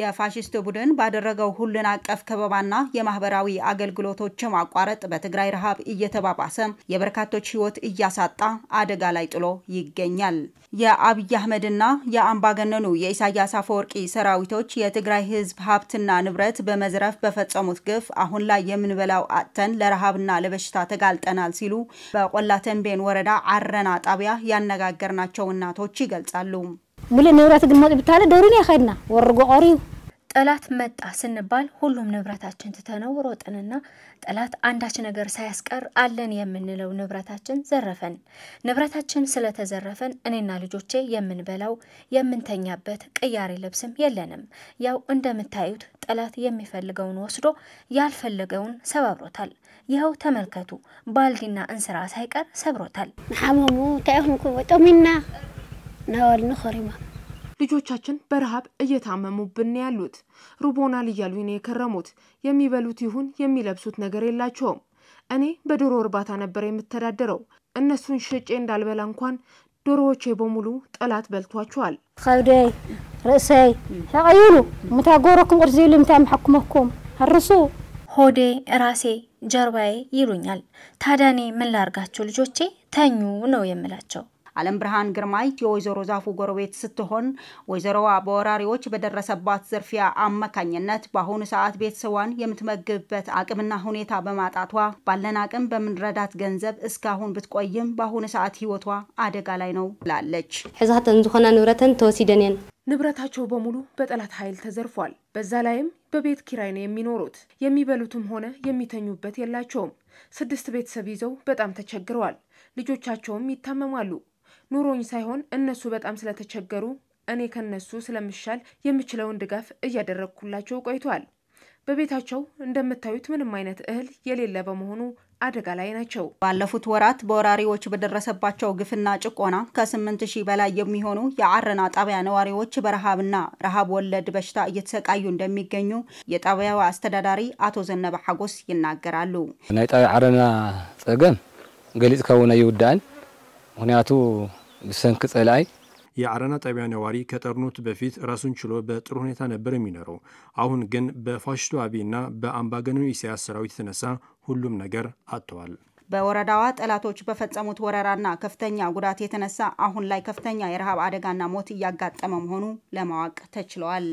የፋሽስት ቡድን ባደረገው ሁሉን አቀፍ ከበባና የማህበራዊ አገልግሎቶች ማቋረጥ በትግራይ ረሃብ እየተባባሰ የበርካቶች ህይወት እያሳጣ አደጋ ላይ ጥሎ ይገኛል። የአብይ አህመድና የአምባገነኑ የኢሳያስ አፈወርቂ ሰራዊቶች የትግራይ ህዝብ ሀብትና ንብረት በመዝረፍ በፈጸሙት ግፍ አሁን ላይ የምንበላው አጥተን ለረሃብና ለበሽታ ተጋልጠናል ሲሉ በቆላ ተንቤን ወረዳ አረና ጣቢያ ያነጋገርናቸው እናቶች ይገልጻሉ። ብለ ንብረት ግን መፅ ብታለ ደሩን ያኸድና ወርጎ ቆሪዩ ጠላት መጣ ስንባል ሁሉም ንብረታችን ትተነው ሮጥንና ጠላት አንዳች ነገር ሳያስቀር አለን የምንለው ንብረታችን ዘረፈን። ንብረታችን ስለተዘረፈን እኔና ልጆቼ የምንበላው የምንተኛበት ቅያሬ ልብስም የለንም። ያው እንደምታዩት ጠላት የሚፈልገውን ወስዶ ያልፈለገውን ሰባብሮታል። ይኸው ተመልከቱ፣ ባልዲና እንስራ ሳይቀር ሰብሮታል። ንሓመሙ እንታይ ወጦሚና ናበልኒ ልጆቻችን በረሃብ እየታመሙብን ያሉት ሩቦናል እያሉኝ ነው የከረሙት። የሚበሉት ይሁን የሚለብሱት ነገር የላቸውም። እኔ በዶሮ እርባታ ነበር የምተዳደረው። እነሱን ሽጬ እንዳልበላ እንኳን ዶሮዎቼ በሙሉ ጠላት በልቷቸዋል። ከብደይ ርእሰይ ሕቀይሉ ምታ ጎረኩም ቅርዚ ምታ ምሐኩመኩም አርሱ ሆዴ ራሴ ጀርባዬ ይሉኛል። ታዲያ እኔ ምን ላርጋቸው? ልጆቼ ተኙ ነው የምላቸው። አለም ብርሃን ኢትዮ የወይዘሮ ዛፉ ጎረቤት ስትሆን ወይዘሮዋ በወራሪዎች በደረሰባት ዝርፊያ አማካኝነት በአሁኑ ሰዓት ቤተሰቧን የምትመግብበት አቅምና ሁኔታ በማጣቷ ባለን አቅም በምንረዳት ገንዘብ እስካሁን ብትቆይም በአሁኑ ሰዓት ህይወቷ አደጋ ላይ ነው ብላለች። ሕዛተን ዝኾነ ንብረትን ተወሲደንን ንብረታቸው በሙሉ በጠላት ኃይል ተዘርፏል። በዛ ላይም በቤት ኪራይ ነው የሚኖሩት። የሚበሉትም ሆነ የሚተኙበት የላቸውም። ስድስት ቤተሰብ ይዘው በጣም ተቸግረዋል። ልጆቻቸውም ይታመማሉ። ኑሮኝ ሳይሆን እነሱ በጣም ስለተቸገሩ እኔ ከነሱ ስለምሻል የምችለውን ድጋፍ እያደረግኩላቸው ቆይቷል። በቤታቸው እንደምታዩት ምንም አይነት እህል የሌለ በመሆኑ አደጋ ላይ ናቸው። ባለፉት ወራት በወራሪዎች በደረሰባቸው ግፍና ጭቆና 8 ሺህ በላይ የሚሆኑ የአረና ጣቢያ ነዋሪዎች በረሃብና ረሃብ ወለድ በሽታ እየተሰቃዩ እንደሚገኙ የጣቢያው አስተዳዳሪ አቶ ዘነበ ሐጎስ ይናገራሉ። ናይ ጣቢያ አረና ጸገም ገሊጽ እውን ኣይውዳእን ምክንያቱ ብሰንክ ጸላይ የአረና ጣቢያ ነዋሪ ከጦርነቱ በፊት ራሱን ችሎ በጥሩ ሁኔታ ነበር የሚኖረው። አሁን ግን በፋሽስቱ አብይና በአምባገነኑ ኢሳያስ ሰራዊት የተነሳ ሁሉም ነገር አጥተዋል። በወረዳዋ ጠላቶች በፈጸሙት ወረራና ከፍተኛ ጉዳት የተነሳ አሁን ላይ ከፍተኛ የረሃብ አደጋና ሞት እያጋጠመ መሆኑ ለማወቅ ተችሏል።